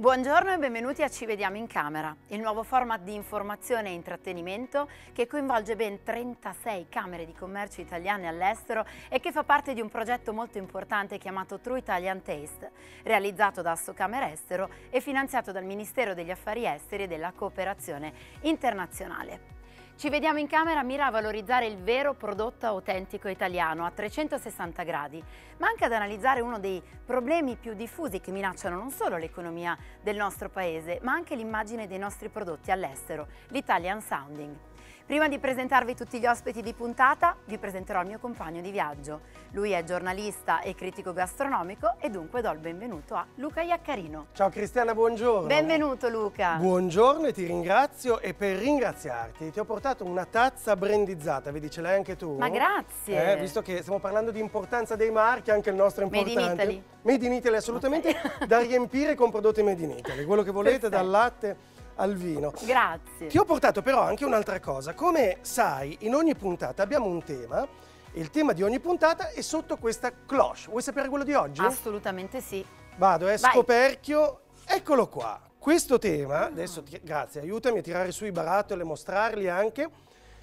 Buongiorno e benvenuti a Ci vediamo in camera, il nuovo format di informazione e intrattenimento che coinvolge ben 36 camere di commercio italiane all'estero e che fa parte di un progetto molto importante chiamato True Italian Taste, realizzato da Assocamera Estero e finanziato dal Ministero degli Affari Esteri e della Cooperazione Internazionale. Ci vediamo in camera mira a valorizzare il vero prodotto autentico italiano a 360 gradi, ma anche ad analizzare uno dei problemi più diffusi che minacciano non solo l'economia del nostro paese, ma anche l'immagine dei nostri prodotti all'estero, l'Italian Sounding. Prima di presentarvi tutti gli ospiti di puntata, vi presenterò il mio compagno di viaggio. Lui è giornalista e critico gastronomico e dunque do il benvenuto a Luca Iaccarino. Ciao Cristiana, buongiorno. Benvenuto Luca. Buongiorno e ti ringrazio e per ringraziarti ti ho portato una tazza brandizzata, vedi ce l'hai anche tu. Ma grazie. Eh, visto che stiamo parlando di importanza dei marchi, anche il nostro è importante. Made in Italy. Made in Italy assolutamente okay. da riempire con prodotti Made in Italy, quello che volete dal latte al vino. Grazie. Ti ho portato però anche un'altra cosa. Come sai, in ogni puntata abbiamo un tema il tema di ogni puntata è sotto questa cloche. Vuoi sapere quello di oggi? Assolutamente sì. Vado, eh, Vai. scoperchio. Eccolo qua. Questo tema, ah. adesso ti, grazie, aiutami a tirare su i barattoli e mostrarli anche,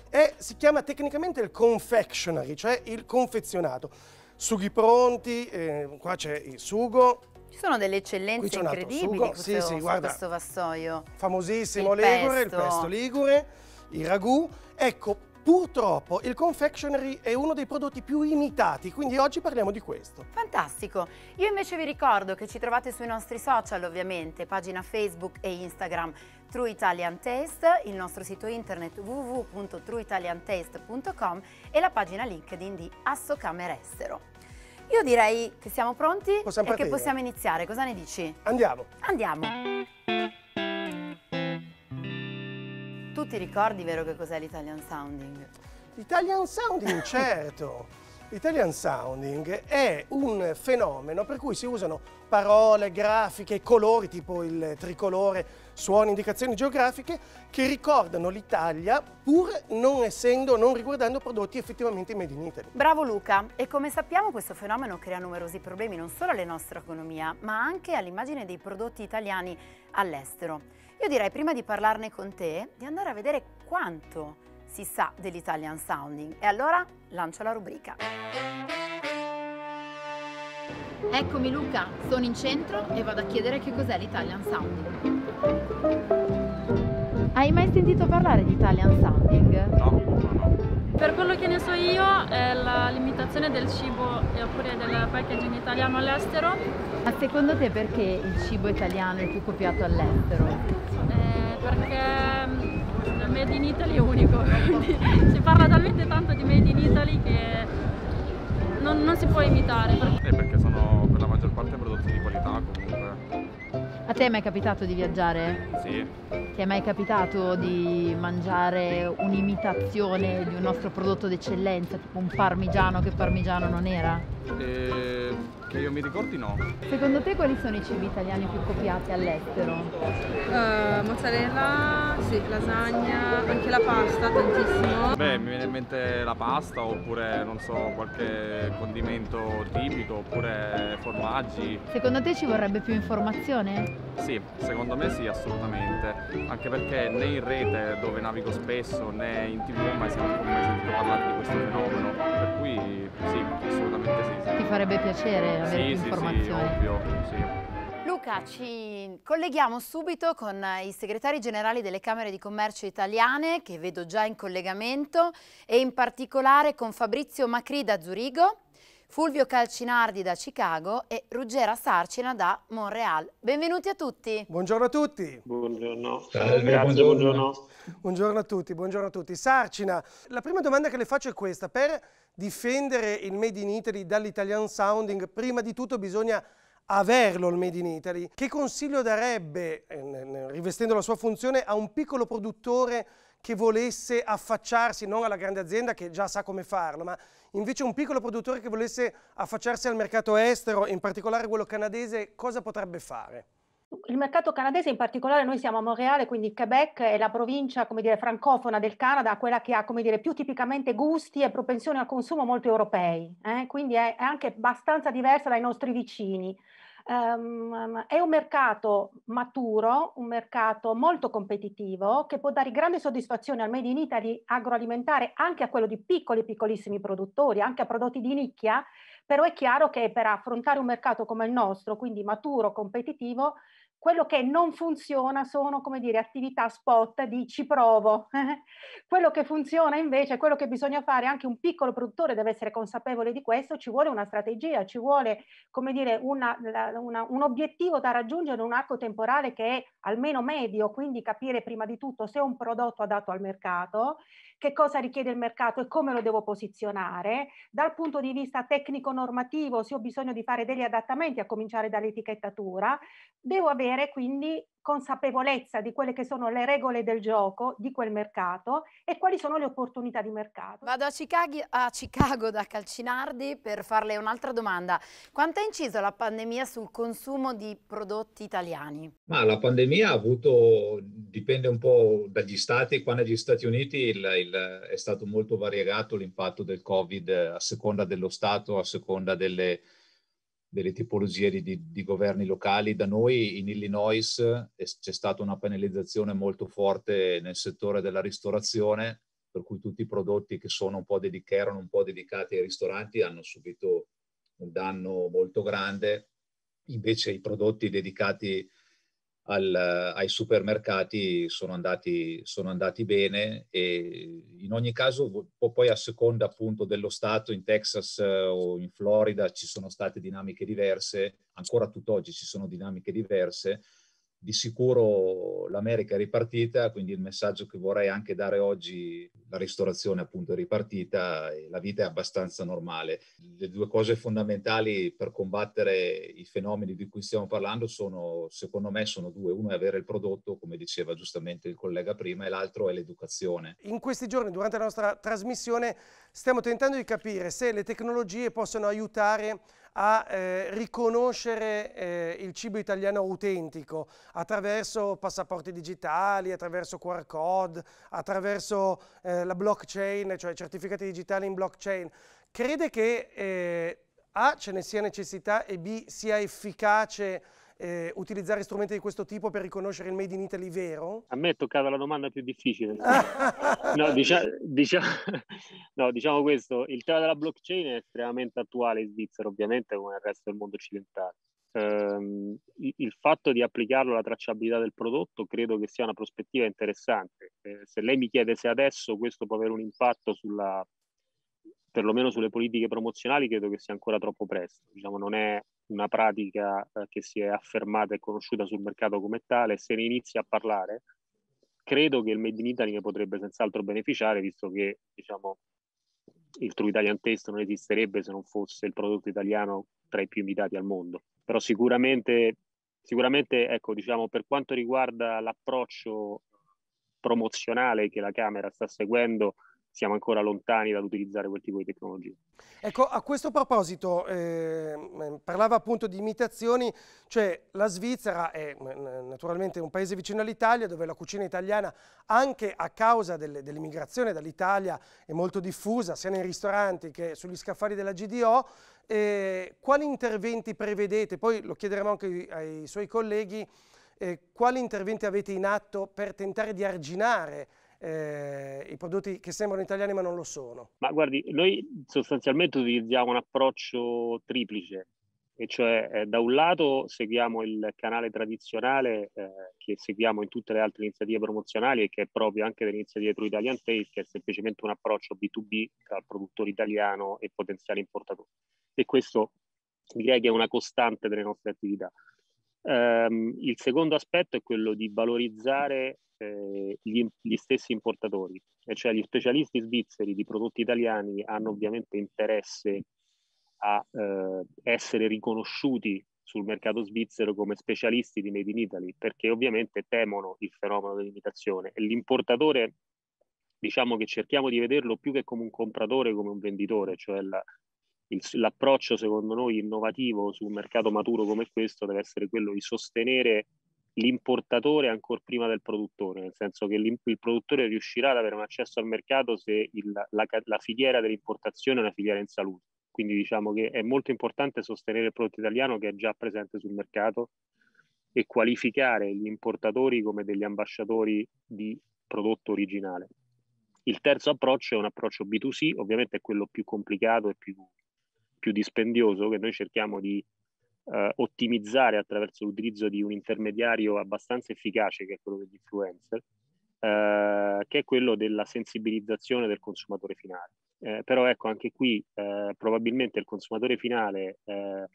è, si chiama tecnicamente il confectionery, cioè il confezionato. Sughi pronti, eh, qua c'è il sugo, ci sono delle eccellenze incredibili questo, sì, sì, guarda, questo vassoio. Famosissimo il Ligure, pesto. il pesto Ligure, il ragù. Ecco, Purtroppo il confectionery è uno dei prodotti più imitati, quindi oggi parliamo di questo. Fantastico! Io invece vi ricordo che ci trovate sui nostri social ovviamente, pagina Facebook e Instagram True Italian Taste, il nostro sito internet www.trueitaliantaste.com e la pagina LinkedIn di Assocamera Estero. Io direi che siamo pronti possiamo e partire. che possiamo iniziare. Cosa ne dici? Andiamo. Andiamo. Tu ti ricordi, vero, che cos'è l'Italian Sounding? L'Italian Sounding, certo. L'Italian Sounding è un fenomeno per cui si usano parole, grafiche, colori, tipo il tricolore suoni, indicazioni geografiche che ricordano l'Italia pur non essendo, non riguardando prodotti effettivamente made in Italy. Bravo Luca, e come sappiamo questo fenomeno crea numerosi problemi non solo alla nostra economia, ma anche all'immagine dei prodotti italiani all'estero. Io direi prima di parlarne con te di andare a vedere quanto si sa dell'Italian Sounding e allora lancio la rubrica. Eccomi Luca, sono in centro e vado a chiedere che cos'è l'Italian Sounding. Hai mai sentito parlare di Italian Sounding? No, no. Per quello che ne so io è la limitazione del cibo e oppure del packaging italiano all'estero. Ma secondo te perché il cibo italiano è più copiato all'estero? Eh, perché il mm, Made in Italy è unico, quindi si parla talmente tanto di Made in Italy che non, non si può imitare. Perché... Eh, perché sono per la maggior parte prodotti di qualità comunque. A te è mai capitato di viaggiare? Sì. Ti è mai capitato di mangiare un'imitazione di un nostro prodotto d'eccellenza, tipo un parmigiano che parmigiano non era? Eh che io mi ricordi no. Secondo te quali sono i cibi italiani più copiati all'estero? Uh, mozzarella, sì, lasagna, anche la pasta tantissimo. Beh, mi viene in mente la pasta oppure non so, qualche condimento tipico oppure formaggi. Secondo te ci vorrebbe più informazione? Sì, secondo me sì, assolutamente. Anche perché né in rete dove navigo spesso né in tv ho mai sentito parlare di questo fenomeno. Per cui sì, assolutamente sì. sì. Ti farebbe piacere avere sì, più informazioni. Sì, ovvio, sì. Luca, ci colleghiamo subito con eh, i segretari generali delle Camere di Commercio italiane, che vedo già in collegamento, e in particolare con Fabrizio Macri da Zurigo, Fulvio Calcinardi da Chicago e Ruggera Sarcina da Montreal. Benvenuti a tutti. Buongiorno a tutti. Buongiorno. Salve, eh, Grazie, buongiorno. buongiorno. Buongiorno a tutti, buongiorno a tutti. Sarcina, la prima domanda che le faccio è questa. Per difendere il Made in Italy dall'Italian sounding, prima di tutto bisogna averlo il Made in Italy. Che consiglio darebbe, eh, rivestendo la sua funzione, a un piccolo produttore che volesse affacciarsi non alla grande azienda che già sa come farlo, ma invece un piccolo produttore che volesse affacciarsi al mercato estero, in particolare quello canadese, cosa potrebbe fare? Il mercato canadese in particolare, noi siamo a Montreal, quindi Quebec è la provincia dire, francofona del Canada, quella che ha dire, più tipicamente gusti e propensioni al consumo molto europei, eh? quindi è, è anche abbastanza diversa dai nostri vicini. Um, è un mercato maturo, un mercato molto competitivo che può dare grande soddisfazione al made in Italy agroalimentare anche a quello di piccoli e piccolissimi produttori, anche a prodotti di nicchia, però è chiaro che per affrontare un mercato come il nostro, quindi maturo, competitivo, quello che non funziona sono, come dire, attività spot di ci provo. quello che funziona invece, quello che bisogna fare, anche un piccolo produttore deve essere consapevole di questo, ci vuole una strategia, ci vuole, come dire, una, una, un obiettivo da raggiungere in un arco temporale che è almeno medio, quindi capire prima di tutto se un prodotto adatto al mercato, che cosa richiede il mercato e come lo devo posizionare. Dal punto di vista tecnico-normativo, se ho bisogno di fare degli adattamenti, a cominciare dall'etichettatura, devo avere quindi consapevolezza di quelle che sono le regole del gioco di quel mercato e quali sono le opportunità di mercato. Vado a Chicago, a Chicago da Calcinardi per farle un'altra domanda. Quanto ha inciso la pandemia sul consumo di prodotti italiani? Ma la pandemia ha avuto, dipende un po' dagli stati, qua negli Stati Uniti il, il, è stato molto variegato l'impatto del Covid eh, a seconda dello Stato, a seconda delle, delle tipologie di, di, di, governi locali. Da noi in Illinois eh, c'è stata una penalizzazione molto forte nel settore della ristorazione, per cui tutti i prodotti che, un dedic- che erano un po' dedicati ai ristoranti hanno subito un danno molto grande. Invece i prodotti dedicati al, ai supermercati sono andati, sono andati, bene e in ogni caso poi a seconda appunto dello Stato, in Texas o in Florida ci sono state dinamiche diverse, ancora tutt'oggi ci sono dinamiche diverse, di sicuro l'America è ripartita, quindi il messaggio che vorrei anche dare oggi, la ristorazione appunto è ripartita e la vita è abbastanza normale. Le due cose fondamentali per combattere i fenomeni di cui stiamo parlando sono, secondo me, sono due. Uno è avere il prodotto, come diceva giustamente il collega prima, e l'altro è l'educazione. In questi giorni, durante la nostra trasmissione, stiamo tentando di capire se le tecnologie possono aiutare a eh, riconoscere eh, il cibo italiano autentico attraverso passaporti digitali, attraverso QR code, attraverso eh, la blockchain, cioè certificati digitali in blockchain. Crede che eh, A ce ne sia necessità e B sia efficace eh, utilizzare strumenti di questo tipo per riconoscere il Made in Italy vero? A me è toccata la domanda più difficile. no, diciamo, diciamo, no, diciamo questo, il tema della blockchain è estremamente attuale in Svizzera, ovviamente come nel resto del mondo occidentale. Um, il fatto di applicarlo alla tracciabilità del prodotto credo che sia una prospettiva interessante. Eh, se lei mi chiede se adesso questo può avere un impatto sulla perlomeno sulle politiche promozionali credo che sia ancora troppo presto, diciamo, non è una pratica eh, che si è affermata e conosciuta sul mercato come tale, se ne inizia a parlare credo che il Made in Italy ne potrebbe senz'altro beneficiare visto che diciamo, il True Italian Test non esisterebbe se non fosse il prodotto italiano tra i più invitati al mondo, però sicuramente, sicuramente ecco, diciamo, per quanto riguarda l'approccio promozionale che la Camera sta seguendo, siamo ancora lontani dall'utilizzare quel tipo di tecnologie. Ecco, a questo proposito, eh, parlava appunto di imitazioni, cioè la Svizzera è naturalmente un paese vicino all'Italia dove la cucina italiana, anche a causa delle, dell'immigrazione dall'Italia, è molto diffusa sia nei ristoranti che sugli scaffali della GDO. Eh, quali interventi prevedete? Poi lo chiederemo anche ai, ai suoi colleghi. Eh, quali interventi avete in atto per tentare di arginare eh, i prodotti che sembrano italiani ma non lo sono? Ma guardi, noi sostanzialmente utilizziamo un approccio triplice, e cioè eh, da un lato seguiamo il canale tradizionale eh, che seguiamo in tutte le altre iniziative promozionali e che è proprio anche dell'iniziativa True Italian Taste, che è semplicemente un approccio B2B tra produttore italiano e potenziale importatore. E questo direi che è una costante delle nostre attività. Um, il secondo aspetto è quello di valorizzare eh, gli, gli, stessi importatori, e cioè gli specialisti svizzeri di prodotti italiani hanno ovviamente interesse a eh, essere riconosciuti sul mercato svizzero come specialisti di Made in Italy, perché ovviamente temono il fenomeno dell'imitazione e l'importatore diciamo che cerchiamo di vederlo più che come un compratore, come un venditore, cioè la, il, l'approccio secondo noi innovativo su un mercato maturo come questo deve essere quello di sostenere l'importatore ancora prima del produttore, nel senso che il produttore riuscirà ad avere un accesso al mercato se il, la, la, filiera dell'importazione è una filiera in salute. Quindi diciamo che è molto importante sostenere il prodotto italiano che è già presente sul mercato e qualificare gli importatori come degli ambasciatori di prodotto originale. Il terzo approccio è un approccio B2C, ovviamente è quello più complicato e più, più dispendioso che noi cerchiamo di eh, ottimizzare attraverso l'utilizzo di un intermediario abbastanza efficace che è quello degli influencer, eh, che è quello della sensibilizzazione del consumatore finale. Eh, però ecco, anche qui eh, probabilmente il consumatore finale eh,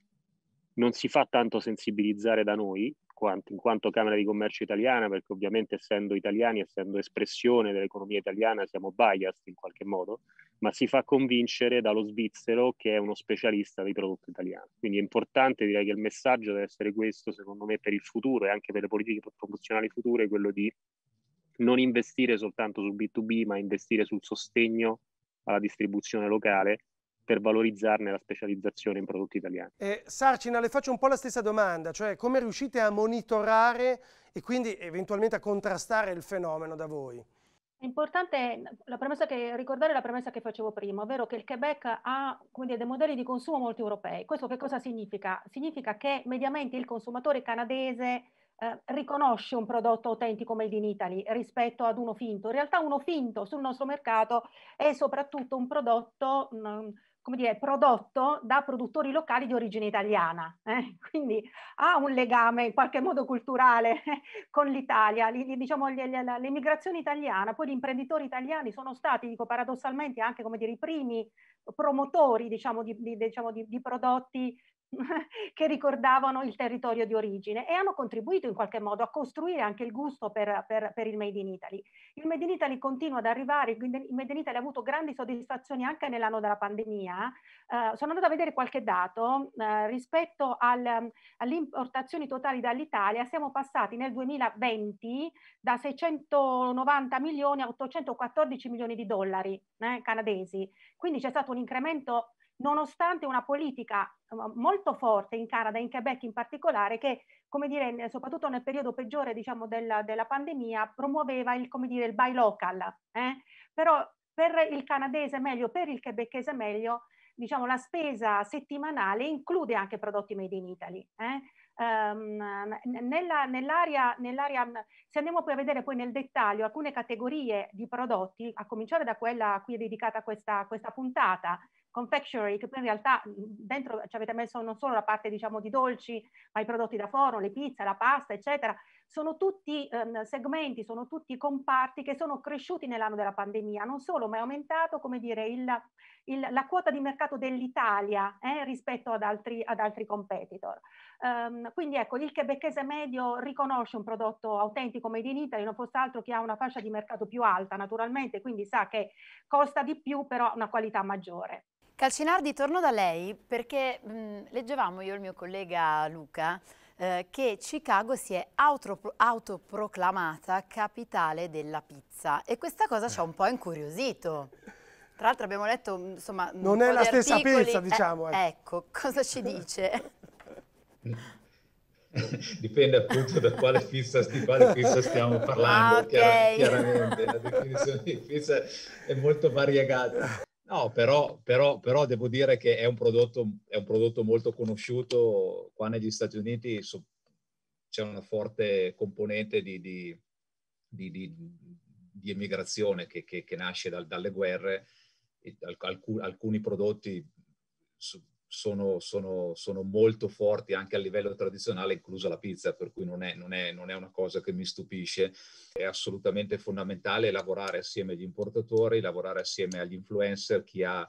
non si fa tanto sensibilizzare da noi, quanto, in quanto Camera di Commercio italiana, perché ovviamente essendo italiani, essendo espressione dell'economia italiana, siamo biased in qualche modo, ma si fa convincere dallo svizzero che è uno specialista dei prodotti italiani. Quindi è importante, direi che il messaggio deve essere questo, secondo me, per il futuro e anche per le politiche promozionali future, quello di non investire soltanto sul B2B, ma investire sul sostegno alla distribuzione locale per valorizzarne la specializzazione in prodotti italiani. Eh, Sarcina, le faccio un po' la stessa domanda, cioè come riuscite a monitorare e quindi eventualmente a contrastare il fenomeno da voi? È importante la premessa che, ricordare la premessa che facevo prima, ovvero che il Quebec ha dire, dei modelli di consumo molto europei. Questo che cosa significa? Significa che mediamente il consumatore canadese eh, riconosce un prodotto autentico made in Italy rispetto ad uno finto. In realtà uno finto sul nostro mercato è soprattutto un prodotto... Mh, mm, come dire, prodotto da produttori locali di origine italiana, eh? quindi ha un legame in qualche modo culturale con l'Italia, diciamo, l'emigrazione italiana, poi gli imprenditori italiani sono stati, dico paradossalmente, anche come dire, i primi promotori diciamo, di, di, diciamo, di, di prodotti che ricordavano il territorio di origine e hanno contribuito in qualche modo a costruire anche il gusto per, per, per, il Made in Italy. Il Made in Italy continua ad arrivare, il Made in Italy ha avuto grandi soddisfazioni anche nell'anno della pandemia. Eh, sono andata a vedere qualche dato eh, rispetto al, um, alle importazioni totali dall'Italia, siamo passati nel 2020 da 690 milioni a 814 milioni di dollari eh, canadesi, quindi c'è stato un incremento nonostante una politica eh, molto forte in Canada, in Quebec in particolare, che come dire, soprattutto nel periodo peggiore diciamo, della, della pandemia, promuoveva il, come dire, il buy local. Eh? Però per il canadese meglio, per il quebecchese meglio, diciamo, la spesa settimanale include anche prodotti made in Italy. Eh? Um, nella, nell'area, nell'area, se andiamo poi a vedere poi nel dettaglio alcune categorie di prodotti, a cominciare da quella a cui è dedicata questa, questa puntata, confectionery, che poi in realtà dentro ci avete messo non solo la parte diciamo di dolci, ma i prodotti da forno, le pizze, la pasta, eccetera, sono tutti ehm, segmenti, sono tutti comparti che sono cresciuti nell'anno della pandemia, non solo, ma è aumentato, come dire, il, il, la quota di mercato dell'Italia eh, rispetto ad altri, ad altri competitor. Um, quindi ecco, il quebecchese medio riconosce un prodotto autentico made in Italy, non fosse altro che ha una fascia di mercato più alta, naturalmente, quindi sa che costa di più, però ha una qualità maggiore. Calcinardi, torno da lei perché mh, leggevamo io e il mio collega Luca eh, che Chicago si è autopro autoproclamata capitale della pizza e questa cosa ci ha un po' incuriosito. Tra l'altro abbiamo letto, insomma, non è la stessa articoli. pizza, diciamo. Eh, ecco, ecco cosa ci dice? Dipende appunto da quale pizza, di quale pizza stiamo parlando, ah, okay. chiaramente la definizione di pizza è molto variegata. No, però, però, però, devo dire che è un, prodotto, è un, prodotto, molto conosciuto. Qua negli Stati Uniti so, c'è una forte componente di, di, di, di emigrazione che, che, che nasce dal, dalle guerre. Alc- alcuni prodotti su, sono, sono, sono, molto forti anche a livello tradizionale, inclusa la pizza, per cui non è, non, è, non è, una cosa che mi stupisce. È assolutamente fondamentale lavorare assieme agli importatori, lavorare assieme agli influencer, chi ha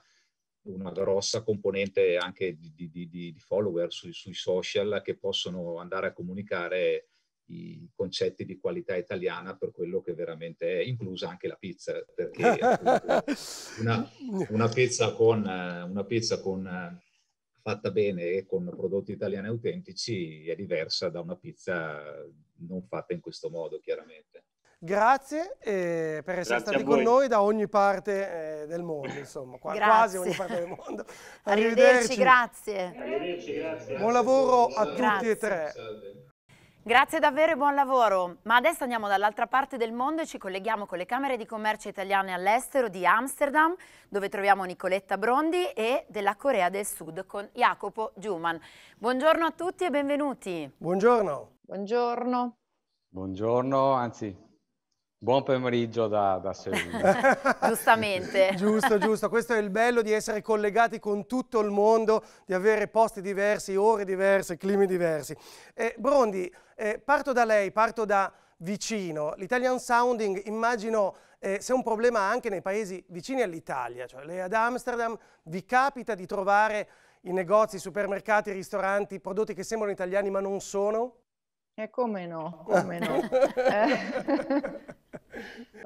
una grossa componente anche di, di, di, di follower sui, sui social che possono andare a comunicare i concetti di qualità italiana per quello che veramente è, inclusa anche la pizza, perché una, una pizza con, una pizza con fatta bene e con prodotti italiani autentici è diversa da una pizza non fatta in questo modo, chiaramente. Grazie eh, per essere Grazie stati con noi da ogni parte eh, del mondo, insomma, qua, quasi ogni parte del mondo. Arrivederci, Arrivederci grazie. Arrivederci, grazie. Buon lavoro a tutti e tre. Salve. Grazie davvero e buon lavoro. Ma adesso andiamo dall'altra parte del mondo e ci colleghiamo con le Camere di Commercio italiane all'estero di Amsterdam, dove troviamo Nicoletta Brondi e della Corea del Sud con Jacopo Giuman. Buongiorno a tutti e benvenuti. Buongiorno. Buongiorno. Buongiorno, anzi Buon pomeriggio da, da Seul. Giustamente. giusto, giusto. Questo è il bello di essere collegati con tutto il mondo, di avere posti diversi, ore diverse, climi diversi. Eh, Brondi, eh, parto da lei, parto da vicino. L'Italian Sounding immagino eh, sia un problema anche nei paesi vicini all'Italia. Cioè, lei ad Amsterdam vi capita di trovare i negozi, i supermercati, i ristoranti, prodotti che sembrano italiani ma non sono? E eh, come no, come no. Eh,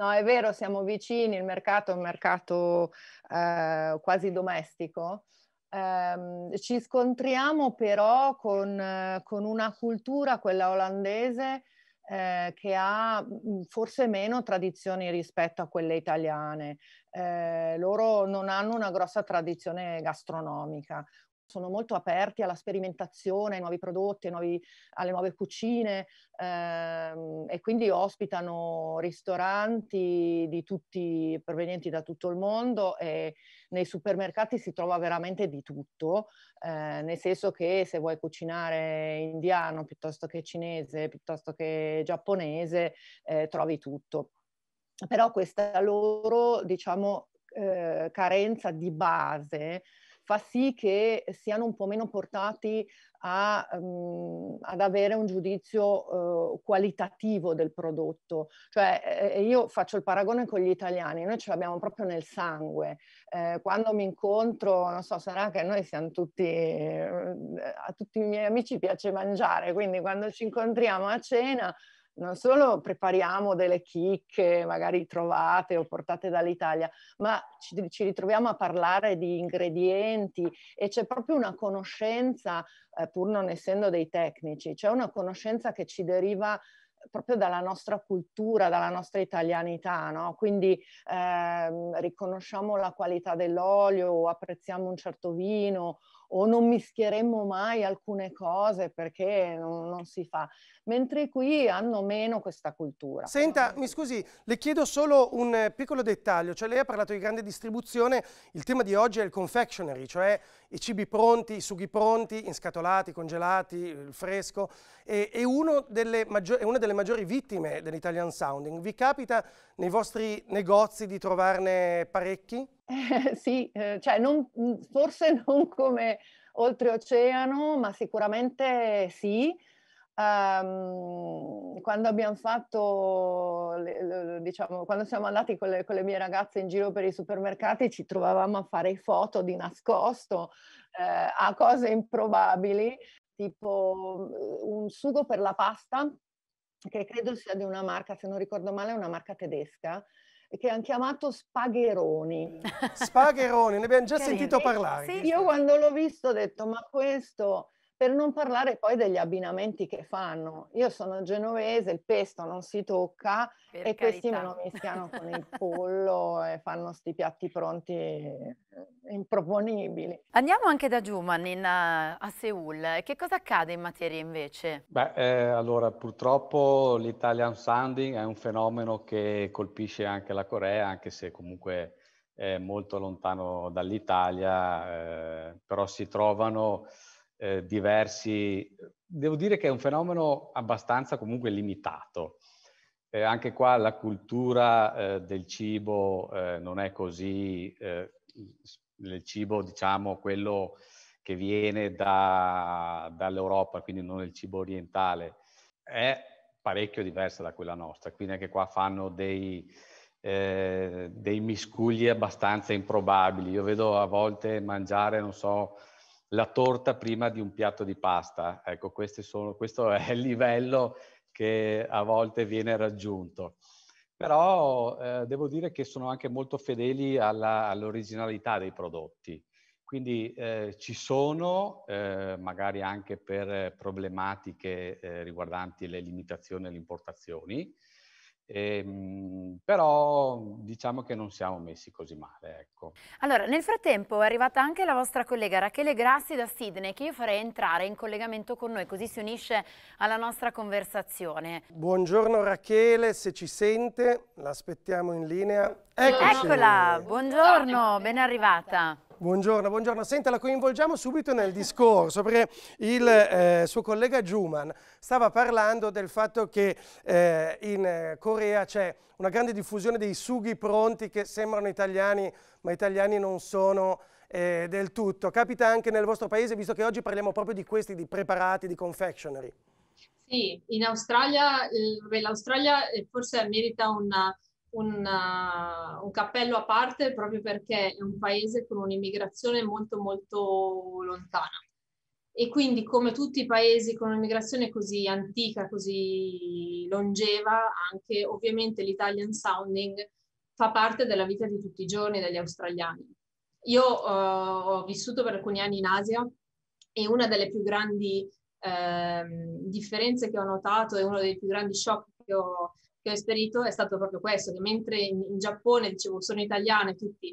no, è vero, siamo vicini, il mercato è un mercato eh, quasi domestico, ehm, ci scontriamo però con, con, una cultura, quella olandese, eh, che ha mm, forse meno tradizioni rispetto a quelle italiane. Eh, loro non hanno una grossa tradizione gastronomica, sono molto aperti alla sperimentazione, ai nuovi prodotti, ai nuovi, alle nuove cucine ehm, e quindi ospitano ristoranti tutti, provenienti da tutto il mondo e nei supermercati si trova veramente di tutto, eh, nel senso che se vuoi cucinare indiano piuttosto che cinese, piuttosto che giapponese, eh, trovi tutto. Però questa loro, diciamo, eh, carenza di base fa sì che siano un po' meno portati a, um, ad avere un giudizio uh, qualitativo del prodotto. Cioè, eh, eh, io faccio il paragone con gli italiani, noi ce l'abbiamo proprio nel sangue. Eh, quando mi incontro, non so, sarà che noi siamo tutti, eh, a tutti i miei amici piace mangiare, quindi quando ci incontriamo a cena non solo prepariamo delle chicche, magari trovate o portate dall'Italia, ma ci, ci ritroviamo a parlare di ingredienti e c'è proprio una conoscenza, eh, pur non essendo dei tecnici, c'è una conoscenza che ci deriva proprio dalla nostra cultura, dalla nostra italianità, no? Quindi ehm, riconosciamo la qualità dell'olio, apprezziamo un certo vino o non mischieremmo mai alcune cose perché non, non si fa, mentre qui hanno meno questa cultura. Senta, mi scusi, le chiedo solo un eh, piccolo dettaglio, cioè lei ha parlato di grande distribuzione, il tema di oggi è il confectionery, cioè i cibi pronti, i sughi pronti, inscatolati, congelati, il fresco, e, e delle è una delle maggiori vittime dell'Italian Sounding. Vi capita nei vostri negozi di trovarne parecchi? sì, eh, cioè non, mm, forse non come oltreoceano, ma sicuramente sì. Um, quando abbiamo fatto, diciamo, quando siamo andati con le, con le, mie ragazze in giro per i supermercati, ci trovavamo a fare foto di nascosto eh, a cose improbabili, tipo eh, un sugo per la pasta, che credo sia di una marca, se non ricordo male, è una marca tedesca che hanno chiamato Spagheroni. Spagheroni, ne abbiamo già Carino. sentito parlare. Sì, io quando l'ho visto ho detto, ma questo per non parlare poi degli abbinamenti che fanno. Io sono genovese, il pesto non si tocca per e carità. questi me lo mischiano con il pollo e fanno sti piatti pronti eh, improponibili. Andiamo anche da Juman in, eh, a Seul. Che cosa accade in materia invece? Beh, eh, allora purtroppo l'Italian Sounding è un fenomeno che colpisce anche la Corea, anche se comunque è molto lontano dall'Italia, eh, però si trovano eh, diversi. Devo dire che è un fenomeno abbastanza comunque limitato. Eh, anche qua la cultura eh, del cibo eh, non è così, eh, il cibo diciamo quello che viene da, dall'Europa, quindi non il cibo orientale, è parecchio diversa da quella nostra, quindi anche qua fanno dei, eh, dei miscugli abbastanza improbabili. Io vedo a volte mangiare, non so, la torta prima di un piatto di pasta. Ecco, sono, questo è il livello che a volte viene raggiunto. Però eh, devo dire che sono anche molto fedeli alla, all'originalità dei prodotti. Quindi eh, ci sono, eh, magari anche per problematiche eh, riguardanti le limitazioni e le importazioni, e, ehm, però diciamo che non siamo messi così male. Ecco. Allora, nel frattempo è arrivata anche la vostra collega Rachele Grassi da Sydney, che io farei entrare in collegamento con noi, così si unisce alla nostra conversazione. Buongiorno Rachele, se ci sente, l'aspettiamo in linea. Eccoci. Eccola, buongiorno, ben arrivata. Buongiorno, buongiorno. Senta, la coinvolgiamo subito nel discorso perché il eh, suo collega Juman stava parlando del fatto che eh, in eh, Corea c'è una grande diffusione dei sughi pronti che sembrano italiani, ma italiani non sono eh, del tutto. Capita anche nel vostro paese, visto che oggi parliamo proprio di questi, di preparati, di confectionery. Sì, in Australia, eh, l'Australia eh, forse merita una un, uh, un, cappello a parte proprio perché è un paese con un'immigrazione molto molto lontana. E quindi come tutti i paesi con un'immigrazione così antica, così longeva, anche ovviamente l'Italian Sounding fa parte della vita di tutti i giorni degli australiani. Io uh, ho vissuto per alcuni anni in Asia e una delle più grandi eh, differenze che ho notato e uno dei più grandi shock che ho che ho esperito è stato proprio questo, che mentre in, in Giappone dicevo sono italiana e tutti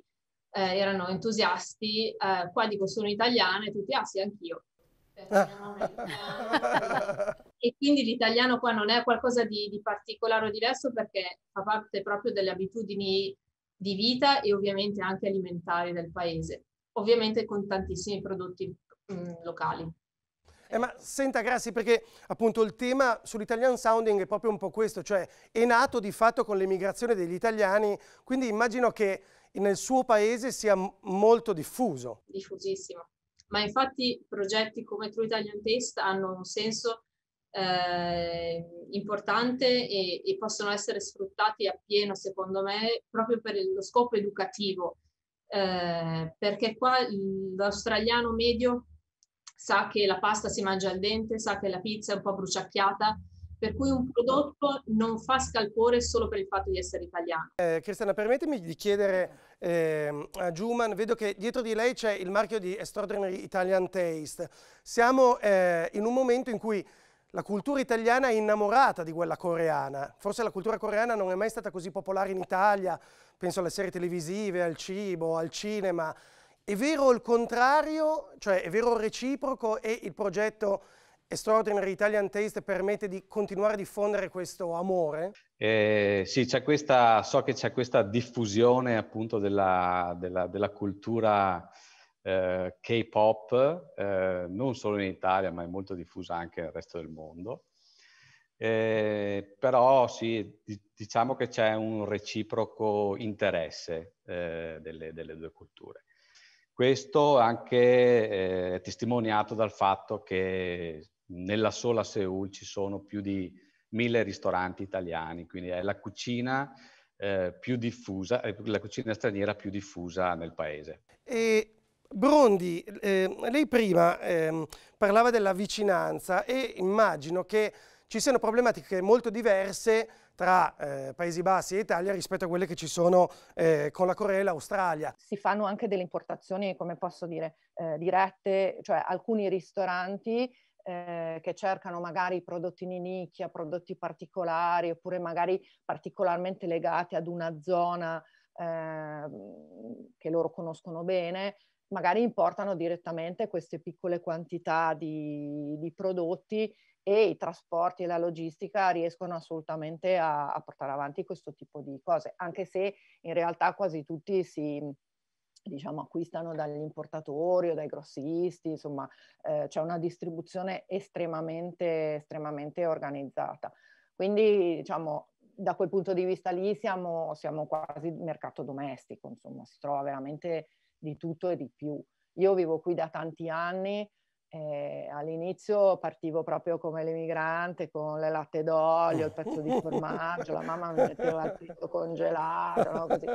eh, erano entusiasti, eh, qua dico sono italiana e tutti, ah sì, anch'io. Eh, ah. e quindi l'italiano qua non è qualcosa di, di particolare o diverso perché fa parte proprio delle abitudini di vita e ovviamente anche alimentari del paese, ovviamente con tantissimi prodotti mh, locali. Eh, ma senta Grassi, perché appunto il tema sull'Italian Sounding è proprio un po' questo, cioè è nato di fatto con l'emigrazione degli italiani, quindi immagino che nel suo paese sia molto diffuso. Diffusissimo. Ma infatti progetti come True Italian Taste hanno un senso eh, importante e, e, possono essere sfruttati appieno, secondo me, proprio per lo scopo educativo. Eh, perché qua l'australiano medio sa che la pasta si mangia al dente, sa che la pizza è un po' bruciacchiata, per cui un prodotto non fa scalpore solo per il fatto di essere italiano. Eh, Cristiana, permettimi di chiedere eh, a Juman, vedo che dietro di lei c'è il marchio di Extraordinary Italian Taste. Siamo eh, in un momento in cui la cultura italiana è innamorata di quella coreana. Forse la cultura coreana non è mai stata così popolare in Italia, penso alle serie televisive, al cibo, al cinema, è vero il contrario, cioè è vero il reciproco e il progetto Extraordinary Italian Taste permette di continuare a diffondere questo amore? Eh, sì, questa, so che c'è questa diffusione appunto della, della, della cultura eh, K-pop, eh, non solo in Italia ma è molto diffusa anche nel resto del mondo. Eh, però sì, diciamo che c'è un reciproco interesse eh, delle, delle due culture. Questo anche eh, testimoniato dal fatto che nella sola Seoul ci sono più di mille ristoranti italiani, quindi è la cucina eh, più diffusa, eh, la cucina straniera più diffusa nel paese. E Brondi, eh, lei prima eh, parlava della vicinanza e immagino che ci siano problematiche molto diverse tra eh, Paesi Bassi e Italia rispetto a quelle che ci sono eh, con la Corea e l'Australia. Si fanno anche delle importazioni, come posso dire, eh, dirette, cioè alcuni ristoranti eh, che cercano magari prodotti di nicchia, prodotti particolari oppure magari particolarmente legati ad una zona ehm, che loro conoscono bene, magari importano direttamente queste piccole quantità di, di prodotti e i trasporti e la logistica riescono assolutamente a, a portare avanti questo tipo di cose, anche se in realtà quasi tutti si, diciamo, acquistano dagli importatori o dai grossisti, insomma eh, c'è una distribuzione estremamente, estremamente organizzata. Quindi diciamo, da quel punto di vista lì siamo, siamo quasi mercato domestico, insomma si trova veramente di tutto e di più. Io vivo qui da tanti anni, eh, all'inizio partivo proprio come l'emigrante con le latte d'olio, il pezzo di formaggio, la mamma mi metteva il fritto congelato, no? Così.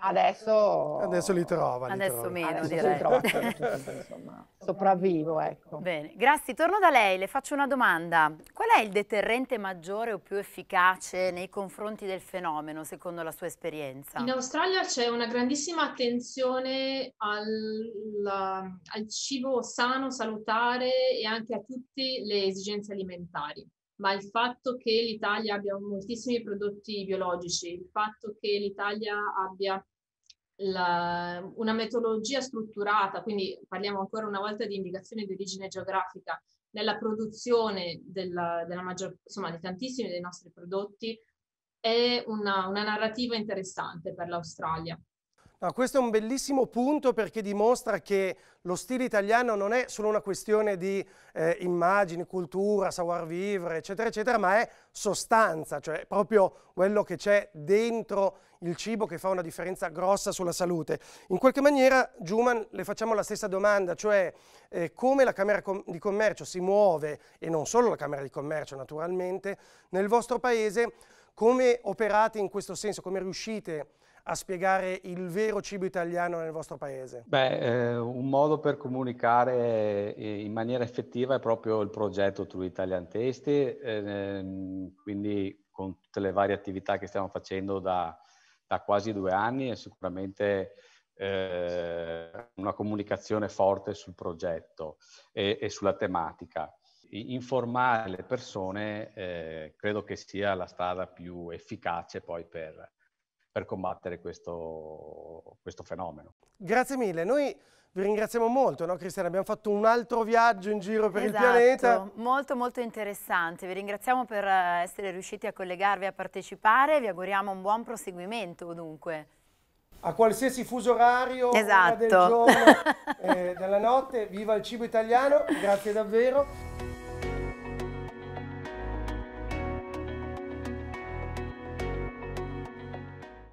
Adesso... Adesso li trova. Li adesso trova. meno, adesso direi. Trova, insomma, sopravvivo, ecco. Bene, grazie. Torno da lei, le faccio una domanda. Qual è il deterrente maggiore o più efficace nei confronti del fenomeno, secondo la sua esperienza? In Australia c'è una grandissima attenzione al, al cibo sano, salutare, alimentare e anche a tutte le esigenze alimentari. Ma il fatto che l'Italia abbia moltissimi prodotti biologici, il fatto che l'Italia abbia la, una metodologia strutturata, quindi parliamo ancora una volta di indicazione di origine geografica, nella produzione della, della maggior, insomma, di tantissimi dei nostri prodotti, è una, una narrativa interessante per l'Australia No, questo è un bellissimo punto perché dimostra che lo stile italiano non è solo una questione di eh, immagini, cultura, savoir vivre, eccetera, eccetera, ma è sostanza, cioè proprio quello che c'è dentro il cibo che fa una differenza grossa sulla salute. In qualche maniera, Giuman, le facciamo la stessa domanda, cioè eh, come la Camera com di Commercio si muove, e non solo la Camera di Commercio naturalmente, nel vostro paese, come operate in questo senso, come riuscite a a spiegare il vero cibo italiano nel vostro paese? Beh, eh, un modo per comunicare eh, in maniera effettiva è proprio il progetto True Italian Testi, eh, quindi con tutte le varie attività che stiamo facendo da, da quasi due anni è sicuramente eh, una comunicazione forte sul progetto e, e sulla tematica informare le persone eh, credo che sia la strada più efficace poi per, per combattere questo, questo fenomeno. Grazie mille. Noi vi ringraziamo molto, no Cristiana? Abbiamo fatto un altro viaggio in giro per esatto, il pianeta. Molto molto interessante. Vi ringraziamo per eh, essere riusciti a collegarvi e a partecipare. Vi auguriamo un buon proseguimento dunque. A qualsiasi fuso orario esatto. del giorno, eh, della notte, viva il cibo italiano, grazie davvero.